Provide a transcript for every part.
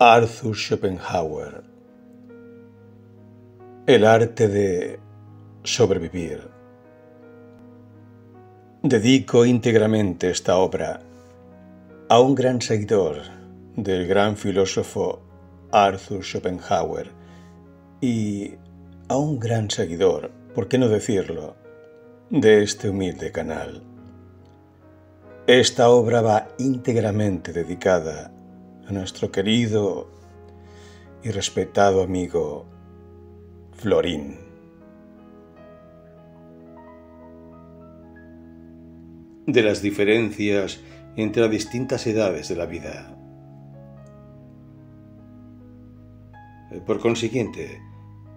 Arthur Schopenhauer El arte de sobrevivir Dedico íntegramente esta obra a un gran seguidor del gran filósofo Arthur Schopenhauer y a un gran seguidor, por qué no decirlo, de este humilde canal. Esta obra va íntegramente dedicada a nuestro querido y respetado amigo Florín. De las diferencias entre las distintas edades de la vida. Eh, por consiguiente,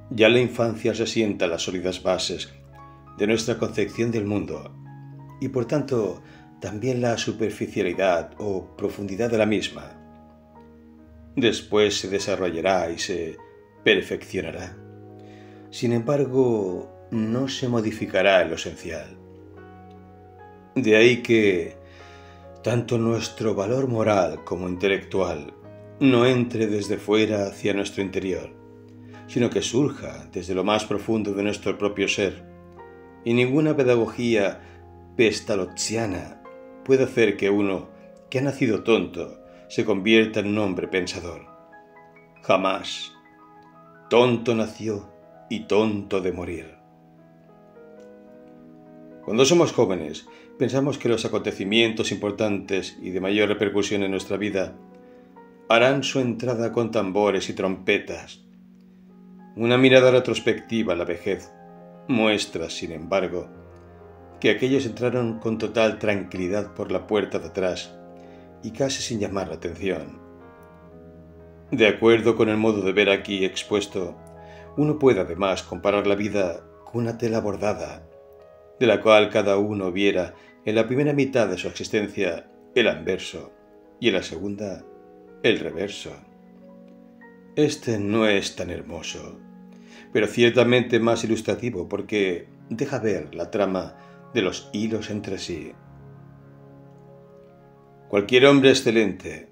ya la infancia se sienta las sólidas bases de nuestra concepción del mundo y por tanto también la superficialidad o profundidad de la misma después se desarrollará y se perfeccionará. Sin embargo, no se modificará en lo esencial. De ahí que tanto nuestro valor moral como intelectual no entre desde fuera hacia nuestro interior, sino que surja desde lo más profundo de nuestro propio ser. Y ninguna pedagogía pestalozziana puede hacer que uno, que ha nacido tonto, se convierta en un hombre pensador. Jamás. Tonto nació y tonto de morir. Cuando somos jóvenes, pensamos que los acontecimientos importantes y de mayor repercusión en nuestra vida harán su entrada con tambores y trompetas. Una mirada retrospectiva a la vejez muestra, sin embargo, que aquellos entraron con total tranquilidad por la puerta de atrás y casi sin llamar la atención. De acuerdo con el modo de ver aquí expuesto, uno puede además comparar la vida con una tela bordada, de la cual cada uno viera en la primera mitad de su existencia el anverso y en la segunda el reverso. Este no es tan hermoso, pero ciertamente más ilustrativo porque deja ver la trama de los hilos entre sí. Cualquier hombre excelente,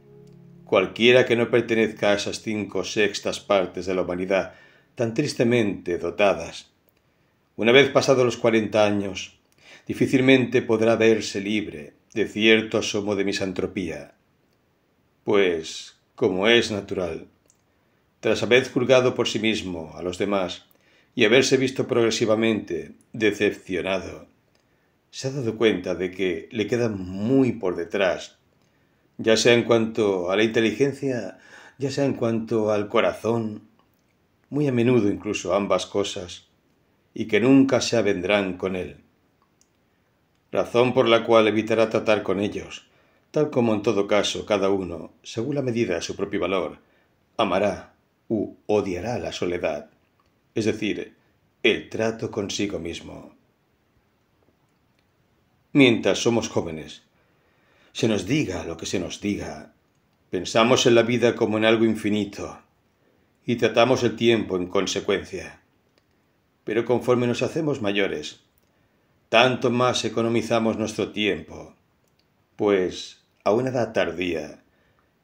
cualquiera que no pertenezca a esas cinco sextas partes de la humanidad tan tristemente dotadas, una vez pasados los cuarenta años, difícilmente podrá verse libre de cierto asomo de misantropía, pues, como es natural, tras haber juzgado por sí mismo a los demás y haberse visto progresivamente decepcionado, se ha dado cuenta de que le queda muy por detrás ya sea en cuanto a la inteligencia, ya sea en cuanto al corazón, muy a menudo incluso ambas cosas, y que nunca se avendrán con él. Razón por la cual evitará tratar con ellos, tal como en todo caso cada uno, según la medida de su propio valor, amará u odiará la soledad, es decir, el trato consigo mismo. Mientras somos jóvenes, se nos diga lo que se nos diga, pensamos en la vida como en algo infinito y tratamos el tiempo en consecuencia. Pero conforme nos hacemos mayores, tanto más economizamos nuestro tiempo, pues a una edad tardía,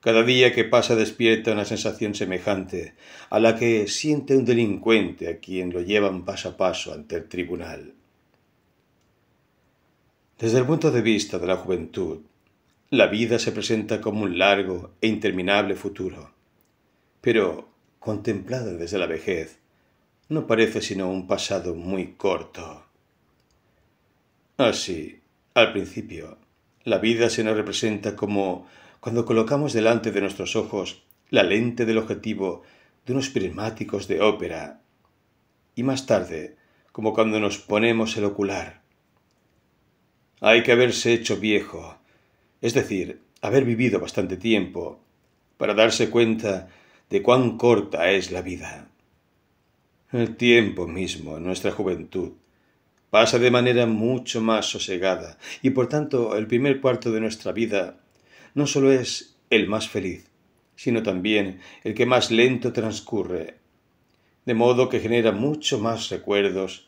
cada día que pasa despierta una sensación semejante a la que siente un delincuente a quien lo llevan paso a paso ante el tribunal. Desde el punto de vista de la juventud, la vida se presenta como un largo e interminable futuro. Pero, contemplada desde la vejez, no parece sino un pasado muy corto. Así, ah, al principio, la vida se nos representa como cuando colocamos delante de nuestros ojos la lente del objetivo de unos prismáticos de ópera, y más tarde, como cuando nos ponemos el ocular. Hay que haberse hecho viejo es decir, haber vivido bastante tiempo, para darse cuenta de cuán corta es la vida. El tiempo mismo, nuestra juventud, pasa de manera mucho más sosegada, y por tanto el primer cuarto de nuestra vida no solo es el más feliz, sino también el que más lento transcurre, de modo que genera mucho más recuerdos,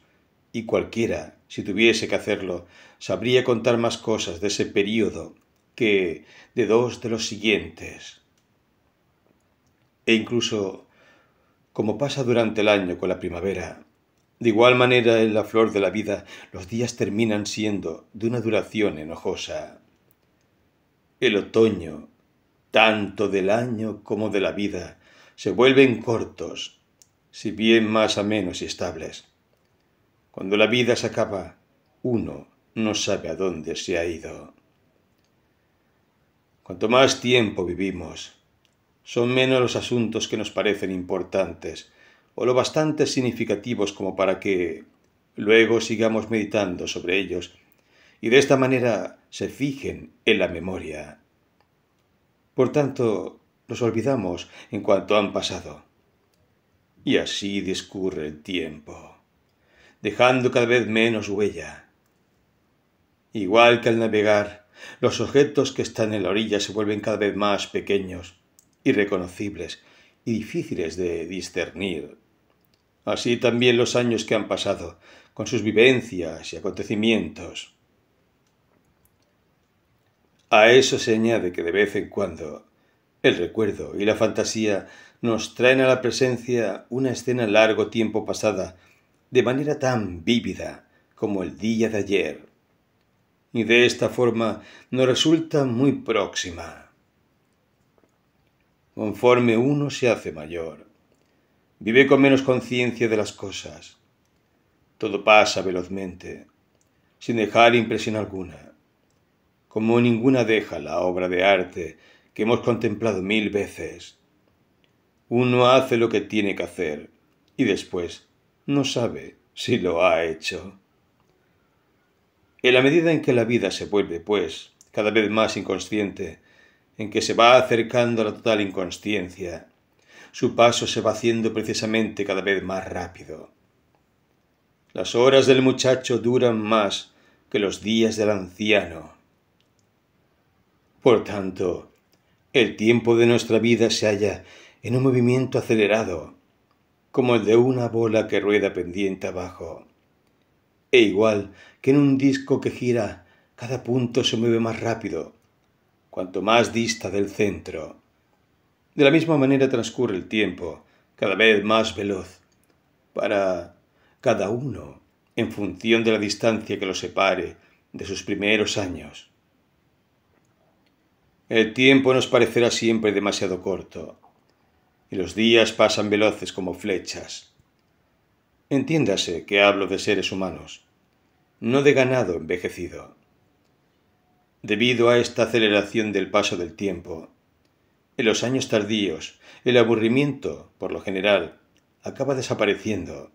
y cualquiera, si tuviese que hacerlo, sabría contar más cosas de ese periodo que de dos de los siguientes. E incluso, como pasa durante el año con la primavera, de igual manera en la flor de la vida los días terminan siendo de una duración enojosa. El otoño, tanto del año como de la vida, se vuelven cortos, si bien más amenos y estables. Cuando la vida se acaba, uno no sabe a dónde se ha ido. Cuanto más tiempo vivimos, son menos los asuntos que nos parecen importantes o lo bastante significativos como para que luego sigamos meditando sobre ellos y de esta manera se fijen en la memoria. Por tanto, los olvidamos en cuanto han pasado. Y así discurre el tiempo, dejando cada vez menos huella. Igual que al navegar, los objetos que están en la orilla se vuelven cada vez más pequeños, irreconocibles y difíciles de discernir. Así también los años que han pasado, con sus vivencias y acontecimientos. A eso se añade que de vez en cuando el recuerdo y la fantasía nos traen a la presencia una escena largo tiempo pasada, de manera tan vívida como el día de ayer y de esta forma nos resulta muy próxima. Conforme uno se hace mayor, vive con menos conciencia de las cosas. Todo pasa velozmente, sin dejar impresión alguna, como ninguna deja la obra de arte que hemos contemplado mil veces. Uno hace lo que tiene que hacer y después no sabe si lo ha hecho. En la medida en que la vida se vuelve, pues, cada vez más inconsciente, en que se va acercando a la total inconsciencia, su paso se va haciendo precisamente cada vez más rápido. Las horas del muchacho duran más que los días del anciano. Por tanto, el tiempo de nuestra vida se halla en un movimiento acelerado, como el de una bola que rueda pendiente abajo, e igual en un disco que gira cada punto se mueve más rápido, cuanto más dista del centro. De la misma manera transcurre el tiempo, cada vez más veloz, para cada uno, en función de la distancia que lo separe de sus primeros años. El tiempo nos parecerá siempre demasiado corto, y los días pasan veloces como flechas. Entiéndase que hablo de seres humanos no de ganado envejecido. Debido a esta aceleración del paso del tiempo, en los años tardíos el aburrimiento, por lo general, acaba desapareciendo,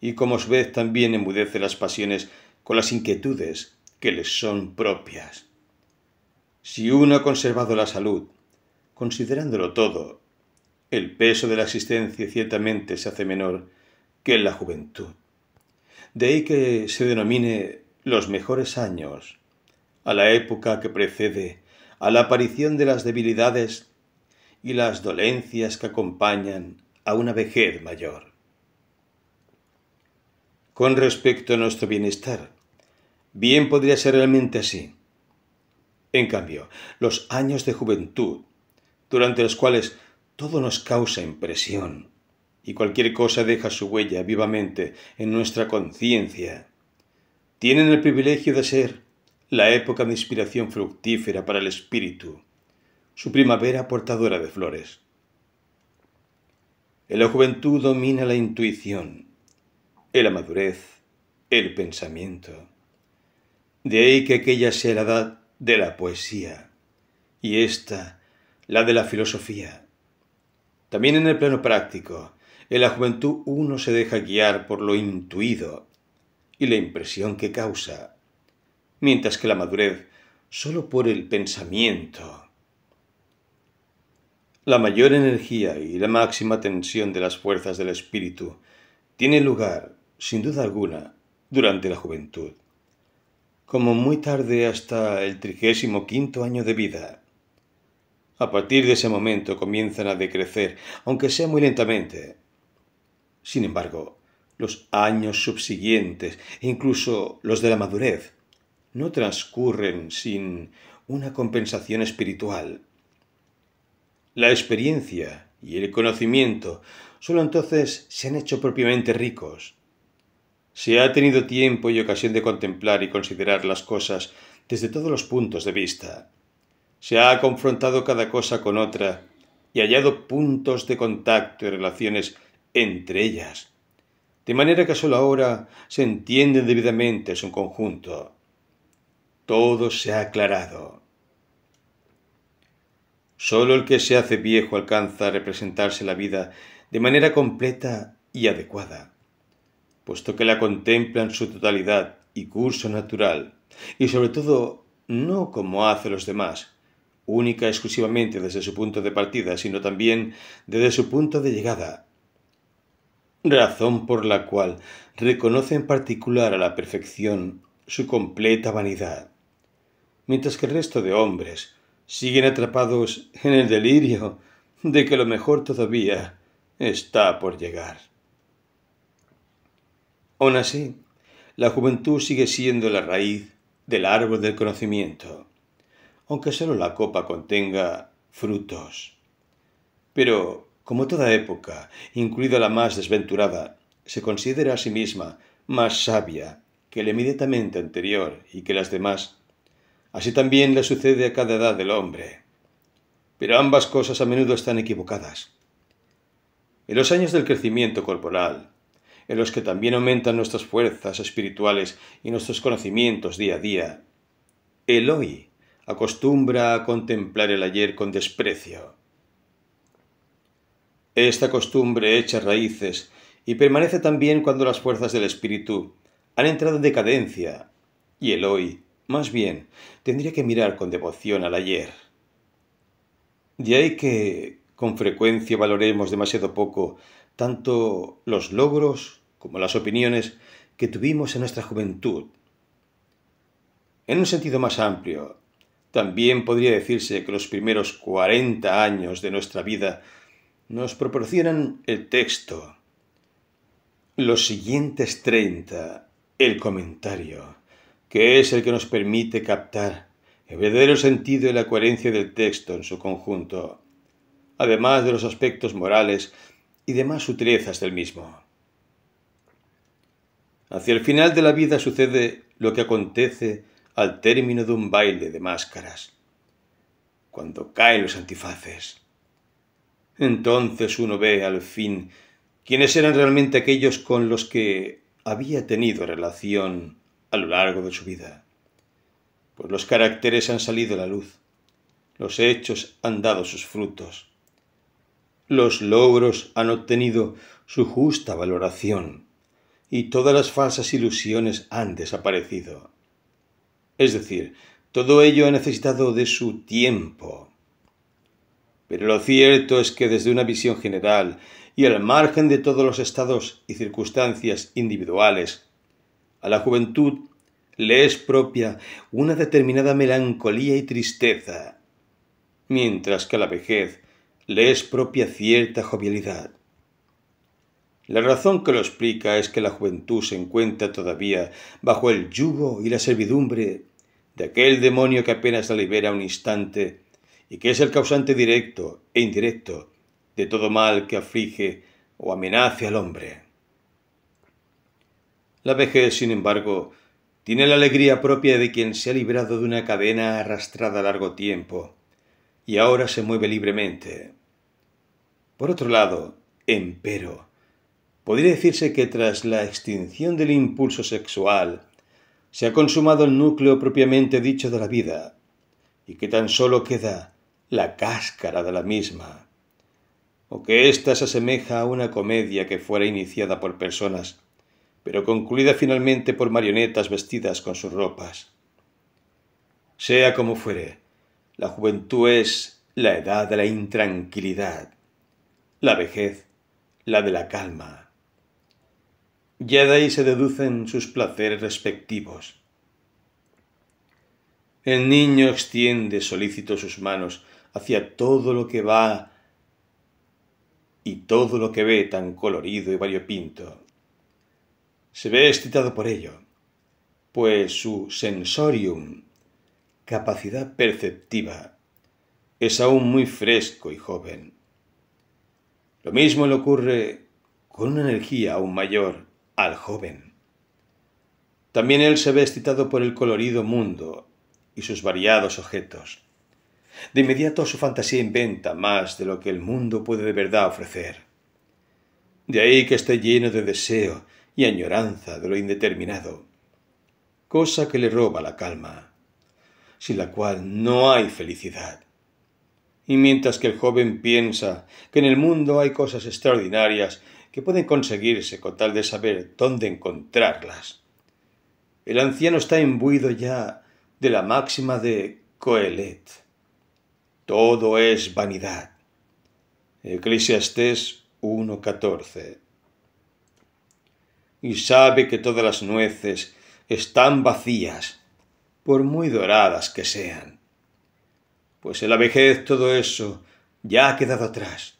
y como su vez también embudece las pasiones con las inquietudes que les son propias. Si uno ha conservado la salud, considerándolo todo, el peso de la existencia ciertamente se hace menor que en la juventud. De ahí que se denomine los mejores años, a la época que precede a la aparición de las debilidades y las dolencias que acompañan a una vejez mayor. Con respecto a nuestro bienestar, bien podría ser realmente así. En cambio, los años de juventud, durante los cuales todo nos causa impresión, y cualquier cosa deja su huella vivamente en nuestra conciencia. Tienen el privilegio de ser la época de inspiración fructífera para el espíritu, su primavera portadora de flores. En la juventud domina la intuición, en la madurez, el pensamiento. De ahí que aquella sea la edad de la poesía y esta la de la filosofía. También en el plano práctico, en la juventud uno se deja guiar por lo intuido y la impresión que causa, mientras que la madurez solo por el pensamiento. La mayor energía y la máxima tensión de las fuerzas del espíritu tiene lugar, sin duda alguna, durante la juventud, como muy tarde hasta el trigésimo quinto año de vida. A partir de ese momento comienzan a decrecer, aunque sea muy lentamente, sin embargo, los años subsiguientes e incluso los de la madurez no transcurren sin una compensación espiritual. La experiencia y el conocimiento solo entonces se han hecho propiamente ricos. Se ha tenido tiempo y ocasión de contemplar y considerar las cosas desde todos los puntos de vista. Se ha confrontado cada cosa con otra y hallado puntos de contacto y relaciones entre ellas, de manera que sólo ahora se entiende debidamente su conjunto. Todo se ha aclarado. Sólo el que se hace viejo alcanza a representarse la vida de manera completa y adecuada, puesto que la contempla en su totalidad y curso natural, y sobre todo no como hace los demás, única exclusivamente desde su punto de partida, sino también desde su punto de llegada, razón por la cual reconoce en particular a la perfección su completa vanidad, mientras que el resto de hombres siguen atrapados en el delirio de que lo mejor todavía está por llegar. Aun así, la juventud sigue siendo la raíz del árbol del conocimiento, aunque solo la copa contenga frutos. Pero como toda época, incluida la más desventurada, se considera a sí misma más sabia que la inmediatamente anterior y que las demás. Así también le sucede a cada edad del hombre. Pero ambas cosas a menudo están equivocadas. En los años del crecimiento corporal, en los que también aumentan nuestras fuerzas espirituales y nuestros conocimientos día a día, el hoy acostumbra a contemplar el ayer con desprecio esta costumbre echa raíces y permanece también cuando las fuerzas del espíritu han entrado en decadencia y el hoy, más bien, tendría que mirar con devoción al ayer. De ahí que con frecuencia valoremos demasiado poco tanto los logros como las opiniones que tuvimos en nuestra juventud. En un sentido más amplio, también podría decirse que los primeros cuarenta años de nuestra vida nos proporcionan el texto, los siguientes 30, el comentario, que es el que nos permite captar el verdadero sentido y la coherencia del texto en su conjunto, además de los aspectos morales y demás sutilezas del mismo. Hacia el final de la vida sucede lo que acontece al término de un baile de máscaras, cuando caen los antifaces entonces uno ve al fin quiénes eran realmente aquellos con los que había tenido relación a lo largo de su vida. Pues los caracteres han salido a la luz, los hechos han dado sus frutos, los logros han obtenido su justa valoración y todas las falsas ilusiones han desaparecido. Es decir, todo ello ha necesitado de su tiempo, pero lo cierto es que desde una visión general y al margen de todos los estados y circunstancias individuales, a la juventud le es propia una determinada melancolía y tristeza, mientras que a la vejez le es propia cierta jovialidad. La razón que lo explica es que la juventud se encuentra todavía bajo el yugo y la servidumbre de aquel demonio que apenas la libera un instante y que es el causante directo e indirecto de todo mal que aflige o amenace al hombre. La vejez, sin embargo, tiene la alegría propia de quien se ha librado de una cadena arrastrada largo tiempo y ahora se mueve libremente. Por otro lado, empero, podría decirse que tras la extinción del impulso sexual, se ha consumado el núcleo propiamente dicho de la vida, y que tan solo queda la cáscara de la misma, o que ésta se asemeja a una comedia que fuera iniciada por personas, pero concluida finalmente por marionetas vestidas con sus ropas. Sea como fuere, la juventud es la edad de la intranquilidad, la vejez, la de la calma. Ya de ahí se deducen sus placeres respectivos. El niño extiende solícito sus manos hacia todo lo que va y todo lo que ve tan colorido y variopinto. Se ve excitado por ello, pues su sensorium, capacidad perceptiva, es aún muy fresco y joven. Lo mismo le ocurre con una energía aún mayor al joven. También él se ve excitado por el colorido mundo y sus variados objetos. De inmediato su fantasía inventa más de lo que el mundo puede de verdad ofrecer. De ahí que esté lleno de deseo y añoranza de lo indeterminado, cosa que le roba la calma, sin la cual no hay felicidad. Y mientras que el joven piensa que en el mundo hay cosas extraordinarias que pueden conseguirse con tal de saber dónde encontrarlas, el anciano está imbuido ya de la máxima de Coelet todo es vanidad. Eclesiastés 1.14. Y sabe que todas las nueces están vacías, por muy doradas que sean. Pues en la vejez todo eso ya ha quedado atrás,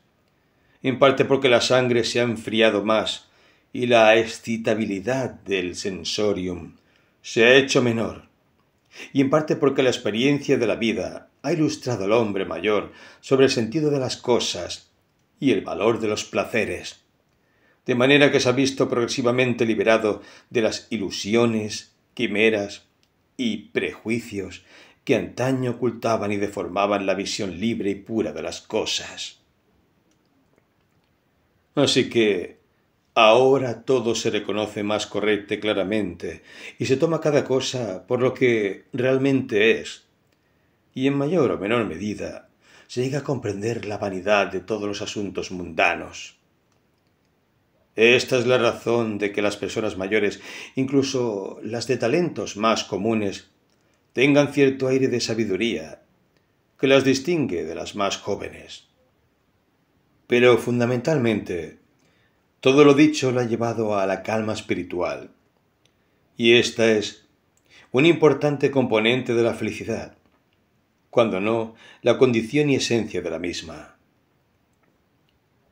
en parte porque la sangre se ha enfriado más y la excitabilidad del sensorium se ha hecho menor y en parte porque la experiencia de la vida ha ilustrado al hombre mayor sobre el sentido de las cosas y el valor de los placeres, de manera que se ha visto progresivamente liberado de las ilusiones, quimeras y prejuicios que antaño ocultaban y deformaban la visión libre y pura de las cosas. Así que Ahora todo se reconoce más correcto y claramente y se toma cada cosa por lo que realmente es. Y en mayor o menor medida se llega a comprender la vanidad de todos los asuntos mundanos. Esta es la razón de que las personas mayores, incluso las de talentos más comunes, tengan cierto aire de sabiduría que las distingue de las más jóvenes. Pero fundamentalmente, todo lo dicho lo ha llevado a la calma espiritual. Y esta es un importante componente de la felicidad, cuando no la condición y esencia de la misma.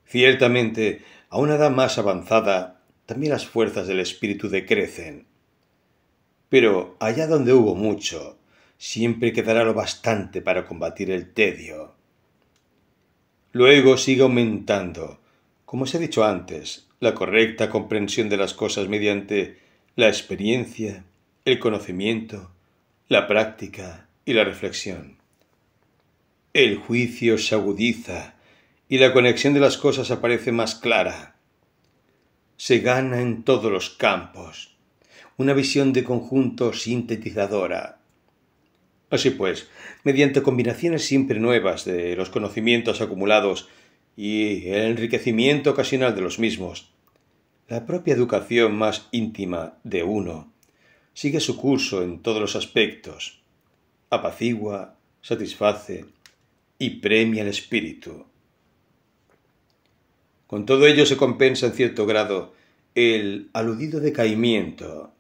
Ciertamente, a una edad más avanzada, también las fuerzas del espíritu decrecen. Pero allá donde hubo mucho, siempre quedará lo bastante para combatir el tedio. Luego sigue aumentando como os he dicho antes, la correcta comprensión de las cosas mediante la experiencia, el conocimiento, la práctica y la reflexión. El juicio se agudiza y la conexión de las cosas aparece más clara. Se gana en todos los campos. Una visión de conjunto sintetizadora. Así pues, mediante combinaciones siempre nuevas de los conocimientos acumulados, y el enriquecimiento ocasional de los mismos, la propia educación más íntima de uno sigue su curso en todos los aspectos, apacigua, satisface y premia el espíritu. Con todo ello se compensa en cierto grado el aludido decaimiento.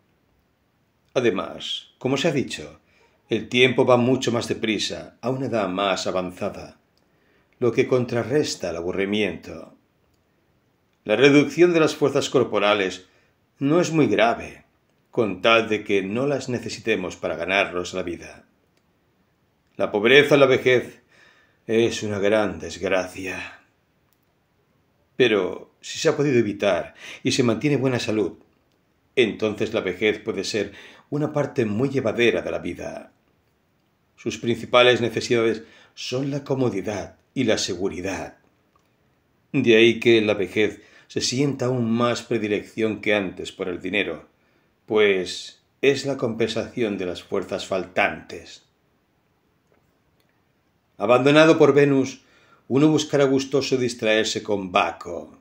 Además, como se ha dicho, el tiempo va mucho más deprisa a una edad más avanzada lo que contrarresta el aburrimiento. La reducción de las fuerzas corporales no es muy grave, con tal de que no las necesitemos para ganarnos la vida. La pobreza, la vejez, es una gran desgracia. Pero si se ha podido evitar y se mantiene buena salud, entonces la vejez puede ser una parte muy llevadera de la vida. Sus principales necesidades son la comodidad, y la seguridad. De ahí que en la vejez se sienta aún más predilección que antes por el dinero, pues es la compensación de las fuerzas faltantes. Abandonado por Venus, uno buscará gustoso distraerse con Baco.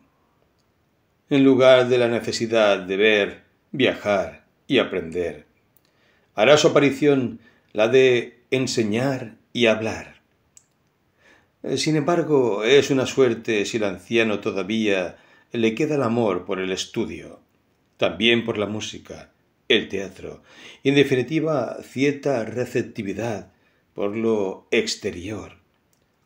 En lugar de la necesidad de ver, viajar y aprender, hará su aparición la de enseñar y hablar eh, sin embargo, es una suerte si el anciano todavía le queda el amor por el estudio, también por la música, el teatro, y en definitiva cierta receptividad por lo exterior,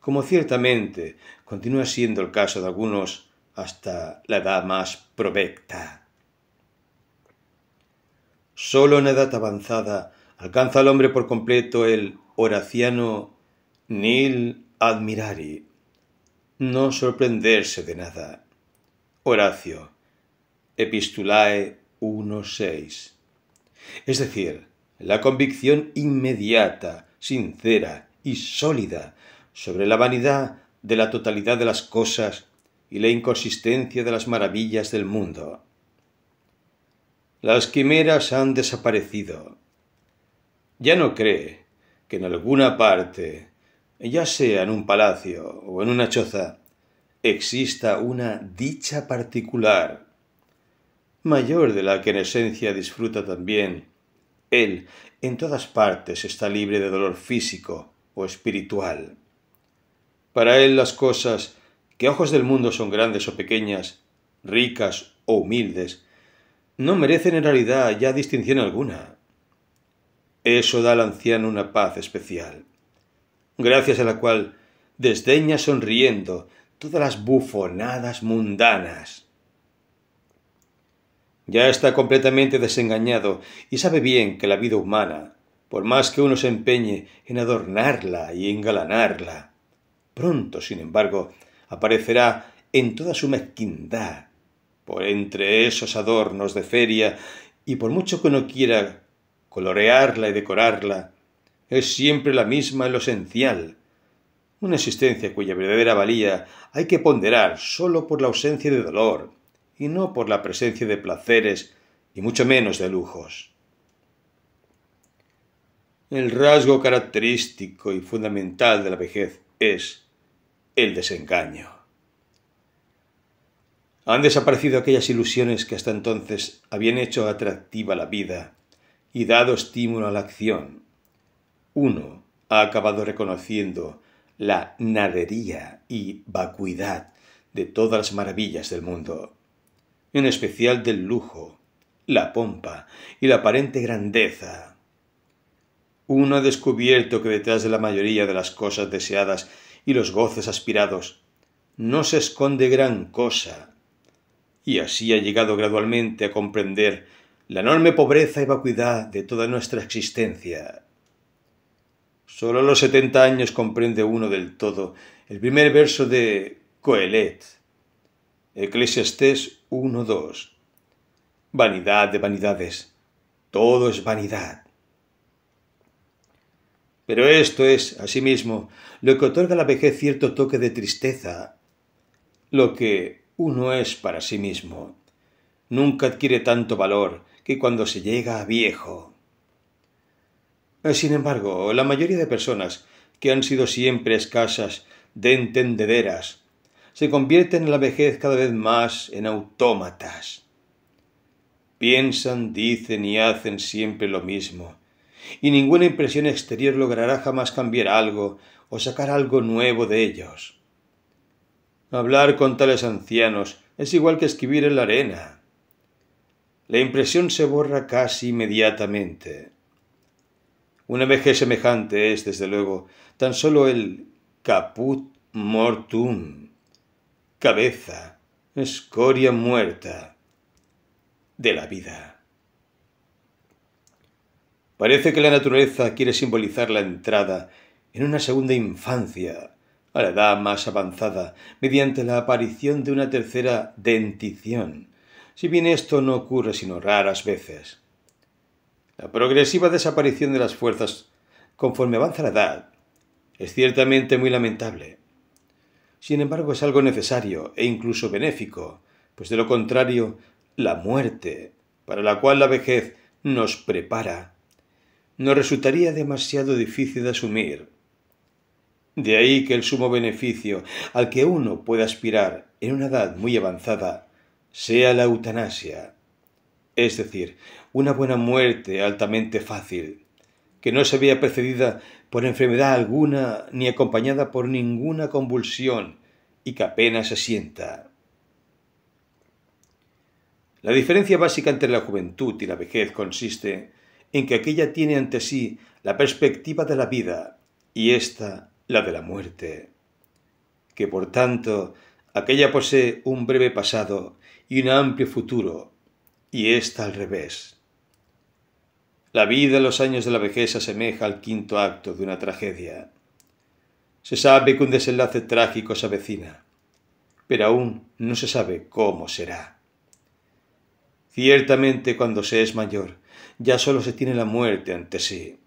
como ciertamente continúa siendo el caso de algunos hasta la edad más provecta. Solo en edad avanzada alcanza al hombre por completo el horaciano nil admirar no sorprenderse de nada. Horacio, Epistulae 1.6. Es decir, la convicción inmediata, sincera y sólida sobre la vanidad de la totalidad de las cosas y la inconsistencia de las maravillas del mundo. Las quimeras han desaparecido. Ya no cree que en alguna parte ya sea en un palacio o en una choza, exista una dicha particular, mayor de la que en esencia disfruta también. Él en todas partes está libre de dolor físico o espiritual. Para él las cosas que ojos del mundo son grandes o pequeñas, ricas o humildes, no merecen en realidad ya distinción alguna. Eso da al anciano una paz especial gracias a la cual desdeña sonriendo todas las bufonadas mundanas. Ya está completamente desengañado y sabe bien que la vida humana, por más que uno se empeñe en adornarla y engalanarla, pronto, sin embargo, aparecerá en toda su mezquindad, por entre esos adornos de feria, y por mucho que uno quiera colorearla y decorarla, es siempre la misma en lo esencial. Una existencia cuya verdadera valía hay que ponderar sólo por la ausencia de dolor, y no por la presencia de placeres, y mucho menos de lujos. El rasgo característico y fundamental de la vejez es el desengaño. Han desaparecido aquellas ilusiones que hasta entonces habían hecho atractiva la vida y dado estímulo a la acción uno ha acabado reconociendo la nadería y vacuidad de todas las maravillas del mundo, en especial del lujo, la pompa y la aparente grandeza. Uno ha descubierto que detrás de la mayoría de las cosas deseadas y los goces aspirados no se esconde gran cosa, y así ha llegado gradualmente a comprender la enorme pobreza y vacuidad de toda nuestra existencia Solo los setenta años comprende uno del todo el primer verso de Coelet, Eclesiastés 1.2. Vanidad de vanidades, todo es vanidad. Pero esto es, asimismo, lo que otorga a la vejez cierto toque de tristeza, lo que uno es para sí mismo. Nunca adquiere tanto valor que cuando se llega a viejo. Eh, sin embargo, la mayoría de personas que han sido siempre escasas de entendederas se convierten en la vejez cada vez más en autómatas. Piensan, dicen y hacen siempre lo mismo, y ninguna impresión exterior logrará jamás cambiar algo o sacar algo nuevo de ellos. Hablar con tales ancianos es igual que escribir en la arena. La impresión se borra casi inmediatamente. Una e vejez semejante es, desde luego, tan solo el caput mortum, cabeza, escoria muerta de la vida. Parece que la naturaleza quiere simbolizar la entrada en una segunda infancia, a la edad más avanzada, mediante la aparición de una tercera dentición, si bien esto no ocurre sino raras veces. La progresiva desaparición de las fuerzas conforme avanza la edad es ciertamente muy lamentable. Sin embargo, es algo necesario e incluso benéfico, pues de lo contrario, la muerte, para la cual la vejez nos prepara, nos resultaría demasiado difícil de asumir. De ahí que el sumo beneficio al que uno puede aspirar en una edad muy avanzada sea la eutanasia, es decir, una buena muerte altamente fácil, que no se vea precedida por enfermedad alguna ni acompañada por ninguna convulsión y que apenas se sienta. La diferencia básica entre la juventud y la vejez consiste en que aquella tiene ante sí la perspectiva de la vida y ésta la de la muerte, que por tanto aquella posee un breve pasado y un amplio futuro, y ésta al revés la vida en los años de la vejez asemeja al quinto acto de una tragedia. Se sabe que un desenlace trágico se avecina, pero aún no se sabe cómo será. Ciertamente cuando se es mayor, ya solo se tiene la muerte ante sí.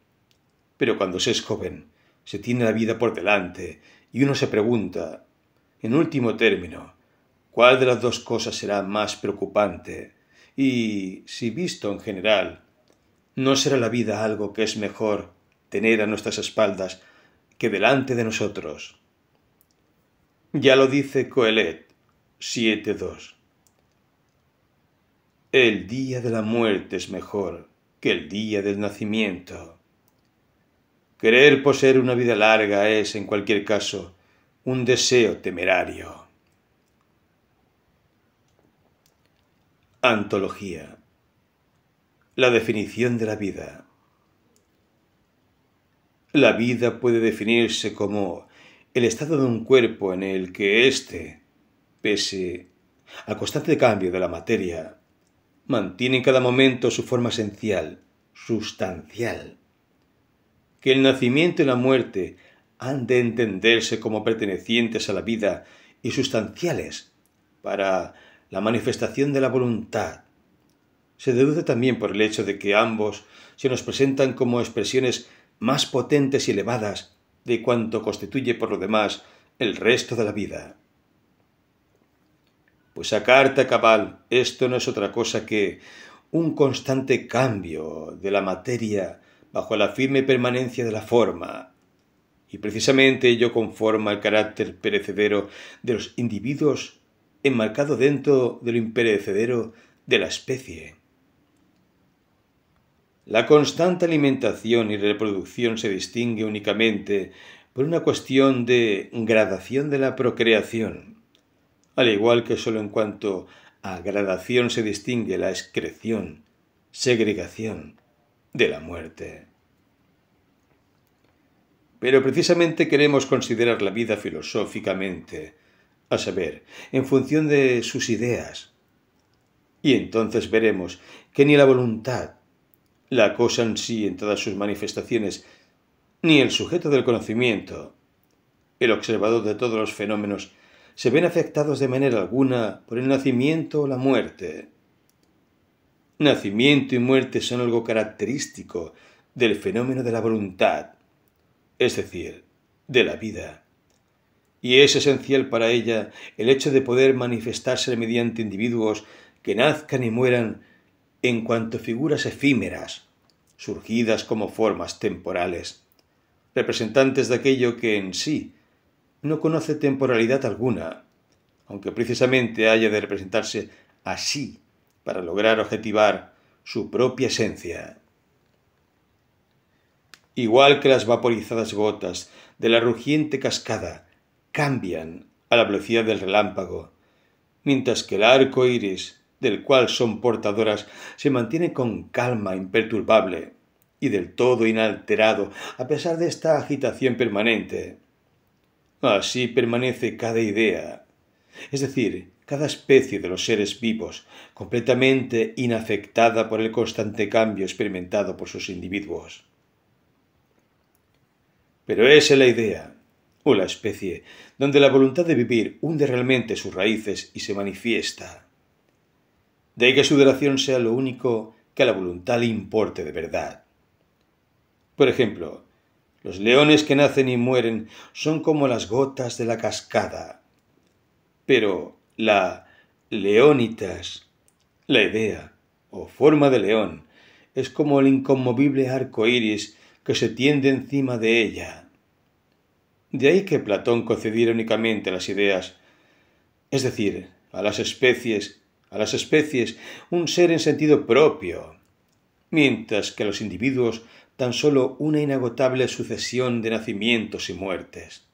Pero cuando se es joven, se tiene la vida por delante y uno se pregunta, en último término, ¿cuál de las dos cosas será más preocupante? Y si visto en general, ¿No será la vida algo que es mejor tener a nuestras espaldas que delante de nosotros? Ya lo dice Coelet 7.2. El día de la muerte es mejor que el día del nacimiento. Querer poseer una vida larga es, en cualquier caso, un deseo temerario. Antología la definición de la vida. La vida puede definirse como el estado de un cuerpo en el que éste, pese al constante cambio de la materia, mantiene en cada momento su forma esencial, sustancial. Que el nacimiento y la muerte han de entenderse como pertenecientes a la vida y sustanciales para la manifestación de la voluntad, se deduce también por el hecho de que ambos se nos presentan como expresiones más potentes y elevadas de cuanto constituye por lo demás el resto de la vida. Pues a carta cabal, esto no es otra cosa que un constante cambio de la materia bajo la firme permanencia de la forma, y precisamente ello conforma el carácter perecedero de los individuos enmarcado dentro del imperecedero de la especie. La constante alimentación y reproducción se distingue únicamente por una cuestión de gradación de la procreación, al igual que solo en cuanto a gradación se distingue la excreción, segregación de la muerte. Pero precisamente queremos considerar la vida filosóficamente, a saber, en función de sus ideas. Y entonces veremos que ni la voluntad, la cosa en sí en todas sus manifestaciones, ni el sujeto del conocimiento, el observador de todos los fenómenos, se ven afectados de manera alguna por el nacimiento o la muerte. Nacimiento y muerte son algo característico del fenómeno de la voluntad, es decir, de la vida. Y es esencial para ella el hecho de poder manifestarse mediante individuos que nazcan y mueran en cuanto figuras efímeras, surgidas como formas temporales, representantes de aquello que en sí no conoce temporalidad alguna, aunque precisamente haya de representarse así para lograr objetivar su propia esencia. Igual que las vaporizadas gotas de la rugiente cascada cambian a la velocidad del relámpago, mientras que el arco iris del cual son portadoras, se mantiene con calma imperturbable y del todo inalterado, a pesar de esta agitación permanente. Así permanece cada idea, es decir, cada especie de los seres vivos, completamente inafectada por el constante cambio experimentado por sus individuos. Pero es la idea, o la especie, donde la voluntad de vivir hunde realmente sus raíces y se manifiesta de ahí que su duración sea lo único que a la voluntad le importe de verdad. Por ejemplo, los leones que nacen y mueren son como las gotas de la cascada, pero la leónitas, la idea o forma de león, es como el inconmovible arco iris que se tiende encima de ella. De ahí que Platón concediera únicamente las ideas, es decir, a las especies a las especies, un ser en sentido propio, mientras que a los individuos tan solo una inagotable sucesión de nacimientos y muertes.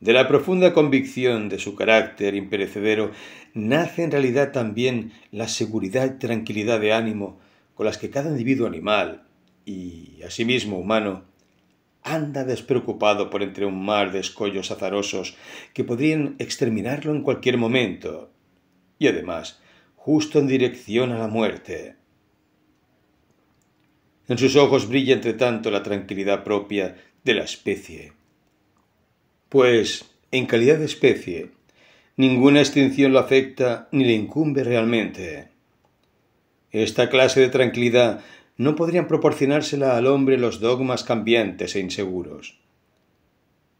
De la profunda convicción de su carácter imperecedero nace en realidad también la seguridad y tranquilidad de ánimo con las que cada individuo animal, y asimismo humano, anda despreocupado por entre un mar de escollos azarosos que podrían exterminarlo en cualquier momento, y además, justo en dirección a la muerte. En sus ojos brilla entre tanto la tranquilidad propia de la especie. Pues, en calidad de especie, ninguna extinción lo afecta ni le incumbe realmente. Esta clase de tranquilidad no podrían proporcionársela al hombre los dogmas cambiantes e inseguros.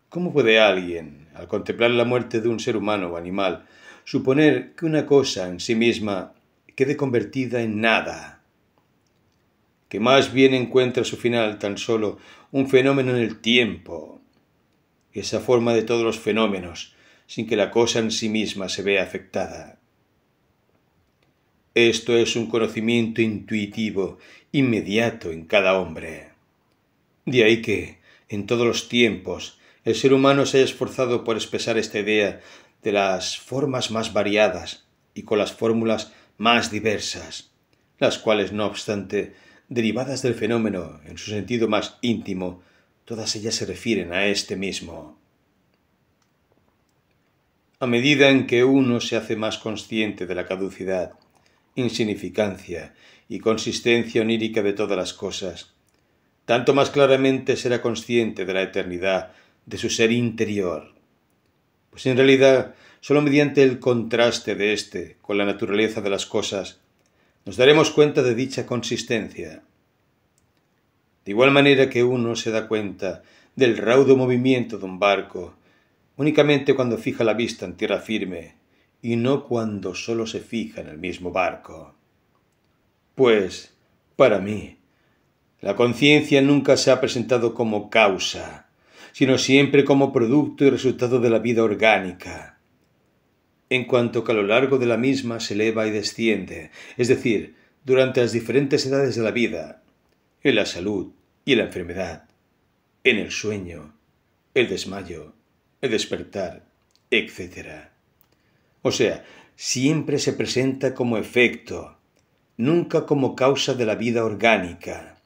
¿Cómo puede alguien, al contemplar la muerte de un ser humano o animal, suponer que una cosa en sí misma quede convertida en nada? Que más bien encuentra su final tan solo un fenómeno en el tiempo, esa forma de todos los fenómenos, sin que la cosa en sí misma se vea afectada. Esto es un conocimiento intuitivo, inmediato en cada hombre. De ahí que, en todos los tiempos, el ser humano se ha esforzado por expresar esta idea de las formas más variadas y con las fórmulas más diversas, las cuales, no obstante, derivadas del fenómeno en su sentido más íntimo, todas ellas se refieren a este mismo. A medida en que uno se hace más consciente de la caducidad insignificancia y consistencia onírica de todas las cosas, tanto más claramente será consciente de la eternidad de su ser interior. Pues en realidad, sólo mediante el contraste de éste con la naturaleza de las cosas, nos daremos cuenta de dicha consistencia. De igual manera que uno se da cuenta del raudo movimiento de un barco, únicamente cuando fija la vista en tierra firme y no cuando solo se fija en el mismo barco. Pues, para mí, la conciencia nunca se ha presentado como causa, sino siempre como producto y resultado de la vida orgánica, en cuanto que a lo largo de la misma se eleva y desciende, es decir, durante las diferentes edades de la vida, en la salud y en la enfermedad, en el sueño, el desmayo, el despertar, etc. O sea, siempre se presenta como efecto, nunca como causa de la vida orgánica.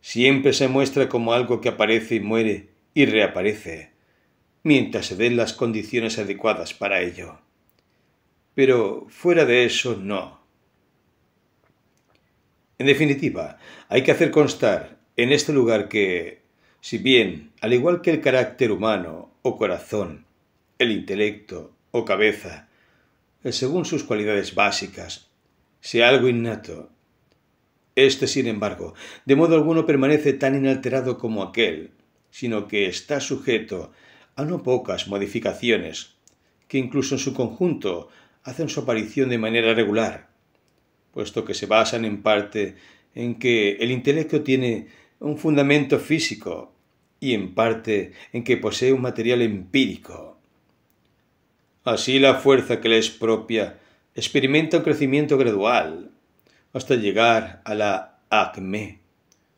Siempre se muestra como algo que aparece y muere y reaparece, mientras se den las condiciones adecuadas para ello. Pero fuera de eso, no. En definitiva, hay que hacer constar en este lugar que, si bien, al igual que el carácter humano o corazón, el intelecto o cabeza, eh, según sus cualidades básicas, sea algo innato. Este, sin embargo, de modo alguno permanece tan inalterado como aquel, sino que está sujeto a no pocas modificaciones, que incluso en su conjunto hacen su aparición de manera regular, puesto que se basan en parte en que el intelecto tiene un fundamento físico y en parte en que posee un material empírico. Así la fuerza que le es propia experimenta un crecimiento gradual hasta llegar a la acme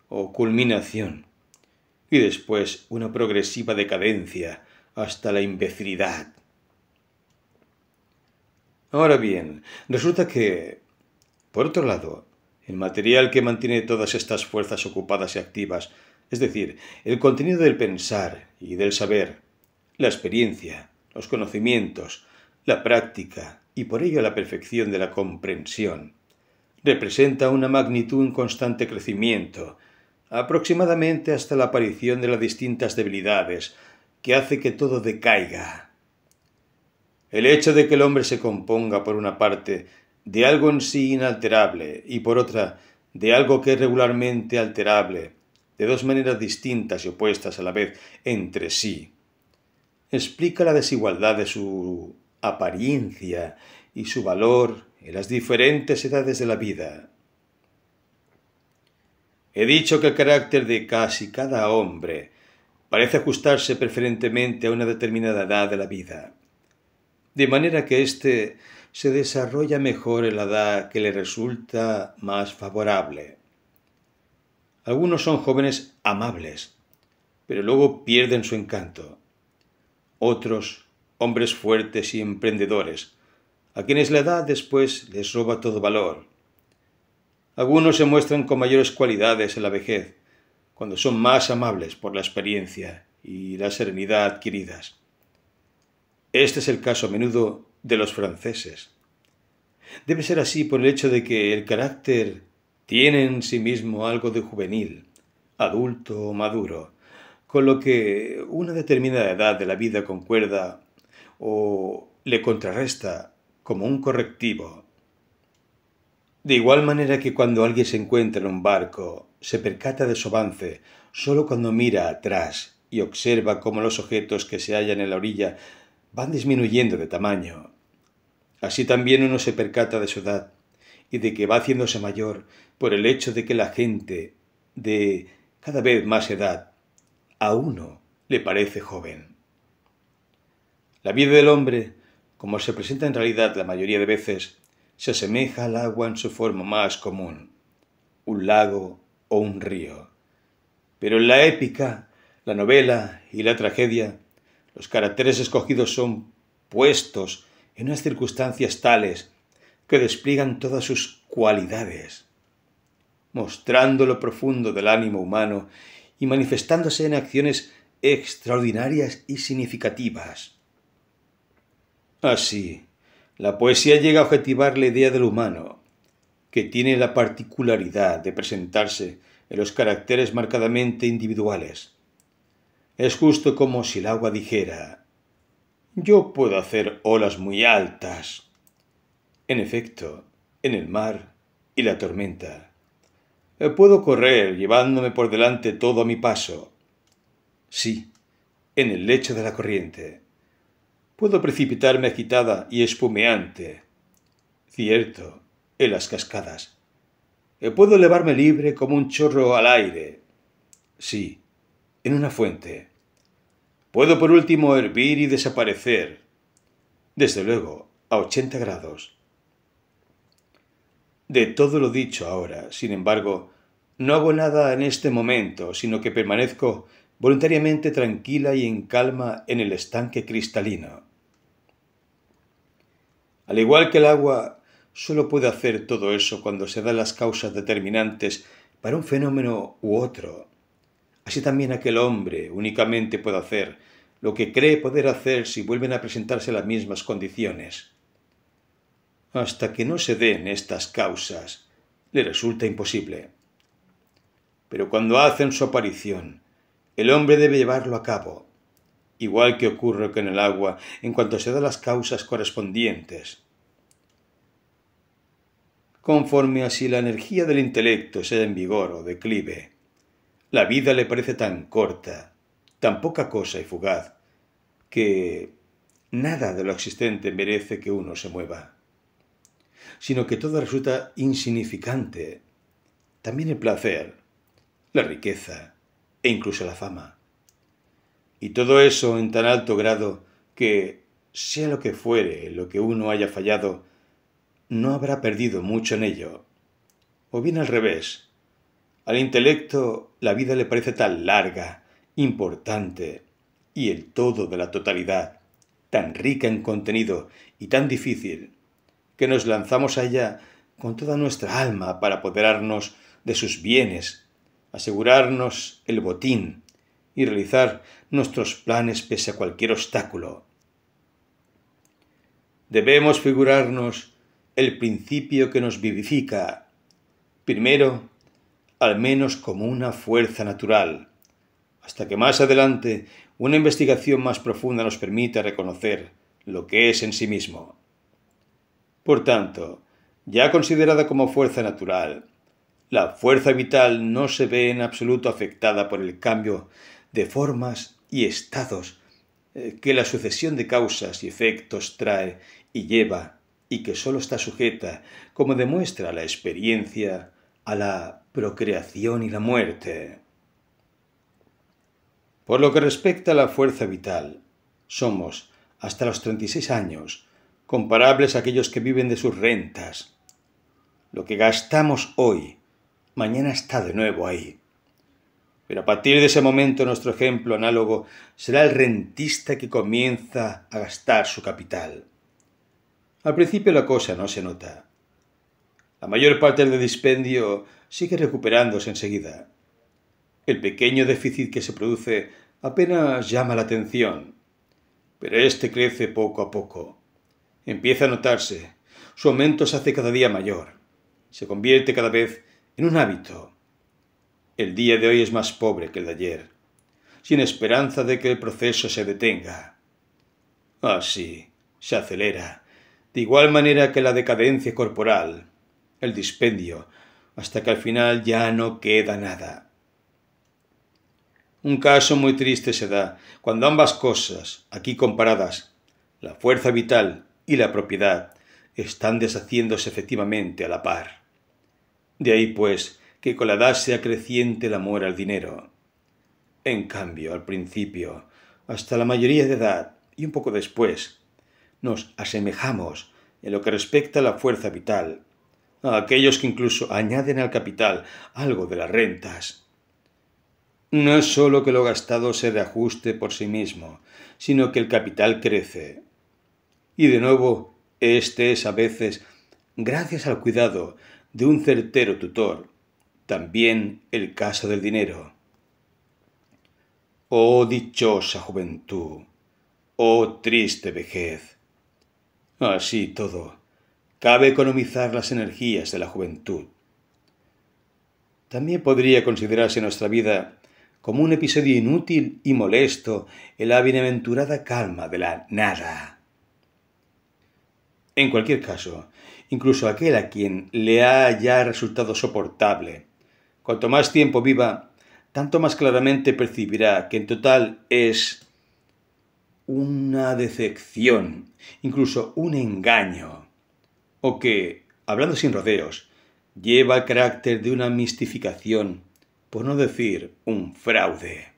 o culminación y después una progresiva decadencia hasta la imbecilidad. Ahora bien, resulta que, por otro lado, el material que mantiene todas estas fuerzas ocupadas y activas, es decir, el contenido del pensar y del saber, la experiencia, los conocimientos, la práctica y por ello la perfección de la comprensión. Representa una magnitud en constante crecimiento, aproximadamente hasta la aparición de las distintas debilidades, que hace que todo decaiga. El hecho de que el hombre se componga por una parte de algo en sí inalterable y por otra de algo que es regularmente alterable, de dos maneras distintas y opuestas a la vez entre sí, explica la desigualdad de su apariencia y su valor en las diferentes edades de la vida. He dicho que el carácter de casi cada hombre parece ajustarse preferentemente a una determinada edad de la vida, de manera que éste se desarrolla mejor en la edad que le resulta más favorable. Algunos son jóvenes amables, pero luego pierden su encanto otros hombres fuertes y emprendedores, a quienes la edad después les roba todo valor. Algunos se muestran con mayores cualidades en la vejez, cuando son más amables por la experiencia y la serenidad adquiridas. Este es el caso a menudo de los franceses. Debe ser así por el hecho de que el carácter tiene en sí mismo algo de juvenil, adulto o maduro, con lo que una determinada edad de la vida concuerda o le contrarresta como un correctivo. De igual manera que cuando alguien se encuentra en un barco, se percata de su avance solo cuando mira atrás y observa cómo los objetos que se hallan en la orilla van disminuyendo de tamaño. Así también uno se percata de su edad y de que va haciéndose mayor por el hecho de que la gente de cada vez más edad a uno le parece joven. La vida del hombre, como se presenta en realidad la mayoría de veces, se asemeja al agua en su forma más común, un lago o un río. Pero en la épica, la novela y la tragedia, los caracteres escogidos son puestos en unas circunstancias tales que despliegan todas sus cualidades, mostrando lo profundo del ánimo humano y manifestándose en acciones extraordinarias y significativas. Así, la poesía llega a objetivar la idea del humano, que tiene la particularidad de presentarse en los caracteres marcadamente individuales. Es justo como si el agua dijera, yo puedo hacer olas muy altas. En efecto, en el mar y la tormenta, eh, puedo correr llevándome por delante todo a mi paso. Sí, en el lecho de la corriente. Puedo precipitarme agitada y espumeante. Cierto, en las cascadas. Eh, puedo elevarme libre como un chorro al aire. Sí, en una fuente. Puedo por último hervir y desaparecer. Desde luego, a ochenta grados. De todo lo dicho ahora, sin embargo, no hago nada en este momento, sino que permanezco voluntariamente tranquila y en calma en el estanque cristalino. Al igual que el agua, solo puede hacer todo eso cuando se dan las causas determinantes para un fenómeno u otro. Así también aquel hombre únicamente puede hacer lo que cree poder hacer si vuelven a presentarse las mismas condiciones hasta que no se den estas causas, le resulta imposible. Pero cuando hacen su aparición, el hombre debe llevarlo a cabo, igual que ocurre con el agua en cuanto se dan las causas correspondientes. Conforme así la energía del intelecto sea en vigor o declive, la vida le parece tan corta, tan poca cosa y fugaz, que nada de lo existente merece que uno se mueva sino que todo resulta insignificante. También el placer, la riqueza e incluso la fama. Y todo eso en tan alto grado que, sea lo que fuere lo que uno haya fallado, no habrá perdido mucho en ello. O bien al revés, al intelecto la vida le parece tan larga, importante, y el todo de la totalidad, tan rica en contenido y tan difícil, que nos lanzamos allá con toda nuestra alma para apoderarnos de sus bienes, asegurarnos el botín y realizar nuestros planes pese a cualquier obstáculo. Debemos figurarnos el principio que nos vivifica, primero, al menos como una fuerza natural, hasta que más adelante una investigación más profunda nos permita reconocer lo que es en sí mismo. Por tanto, ya considerada como fuerza natural, la fuerza vital no se ve en absoluto afectada por el cambio de formas y estados eh, que la sucesión de causas y efectos trae y lleva y que sólo está sujeta, como demuestra la experiencia, a la procreación y la muerte. Por lo que respecta a la fuerza vital, somos, hasta los 36 años, comparables a aquellos que viven de sus rentas. Lo que gastamos hoy, mañana está de nuevo ahí. Pero a partir de ese momento nuestro ejemplo análogo será el rentista que comienza a gastar su capital. Al principio la cosa no se nota. La mayor parte del dispendio sigue recuperándose enseguida. El pequeño déficit que se produce apenas llama la atención, pero este crece poco a poco empieza a notarse. Su aumento se hace cada día mayor. Se convierte cada vez en un hábito. El día de hoy es más pobre que el de ayer, sin esperanza de que el proceso se detenga. Así, ah, se acelera, de igual manera que la decadencia corporal, el dispendio, hasta que al final ya no queda nada. Un caso muy triste se da cuando ambas cosas, aquí comparadas, la fuerza vital y la propiedad están deshaciéndose efectivamente a la par. De ahí, pues, que con la edad sea creciente el amor al dinero. En cambio, al principio, hasta la mayoría de edad y un poco después, nos asemejamos en lo que respecta a la fuerza vital, a aquellos que incluso añaden al capital algo de las rentas. No es solo que lo gastado se reajuste por sí mismo, sino que el capital crece, y de nuevo, este es a veces, gracias al cuidado de un certero tutor, también el caso del dinero. Oh dichosa juventud, oh triste vejez. Así todo, cabe economizar las energías de la juventud. También podría considerarse nuestra vida como un episodio inútil y molesto en la bienaventurada calma de la nada. En cualquier caso, incluso aquel a quien le haya resultado soportable, cuanto más tiempo viva, tanto más claramente percibirá que en total es una decepción, incluso un engaño, o que, hablando sin rodeos, lleva el carácter de una mistificación, por no decir un fraude.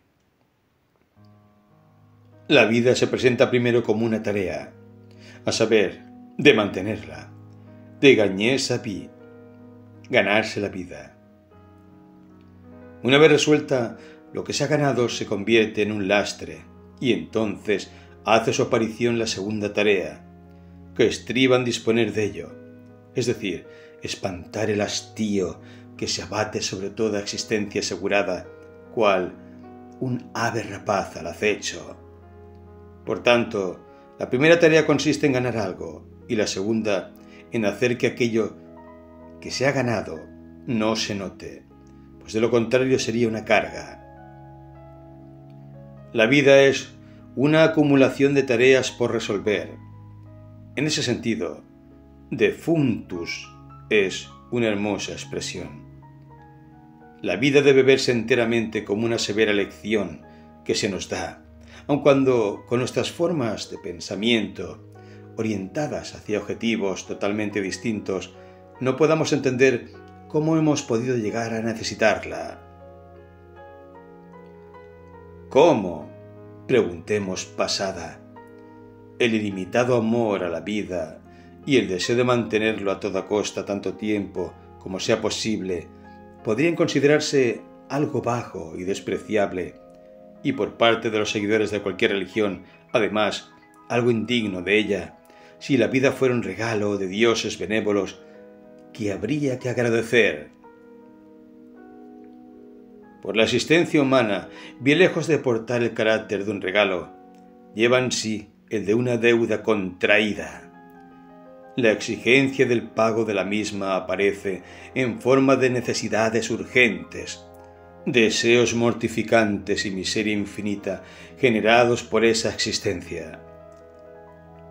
La vida se presenta primero como una tarea, a saber, de mantenerla, de gañés a ganarse la vida. Una vez resuelta, lo que se ha ganado se convierte en un lastre, y entonces hace su aparición la segunda tarea, que estriba en disponer de ello, es decir, espantar el hastío que se abate sobre toda existencia asegurada, cual un ave rapaz al acecho. Por tanto, la primera tarea consiste en ganar algo, y la segunda en hacer que aquello que se ha ganado no se note, pues de lo contrario sería una carga. La vida es una acumulación de tareas por resolver. En ese sentido, defuntus es una hermosa expresión. La vida debe verse enteramente como una severa lección que se nos da, aun cuando con nuestras formas de pensamiento orientadas hacia objetivos totalmente distintos, no podamos entender cómo hemos podido llegar a necesitarla. ¿Cómo? Preguntemos pasada. El ilimitado amor a la vida y el deseo de mantenerlo a toda costa tanto tiempo como sea posible podrían considerarse algo bajo y despreciable, y por parte de los seguidores de cualquier religión, además, algo indigno de ella si la vida fuera un regalo de dioses benévolos que habría que agradecer. Por la existencia humana, bien lejos de portar el carácter de un regalo, lleva en sí el de una deuda contraída. La exigencia del pago de la misma aparece en forma de necesidades urgentes, deseos mortificantes y miseria infinita generados por esa existencia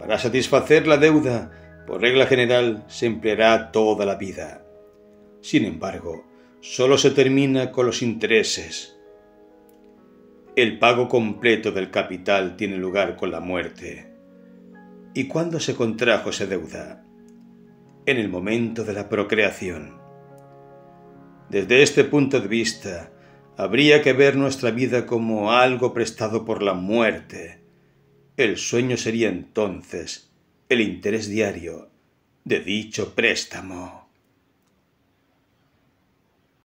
para satisfacer la deuda, por regla general, se empleará toda la vida. Sin embargo, solo se termina con los intereses. El pago completo del capital tiene lugar con la muerte. ¿Y cuándo se contrajo esa deuda? En el momento de la procreación. Desde este punto de vista, habría que ver nuestra vida como algo prestado por la muerte, el sueño sería entonces el interés diario de dicho préstamo.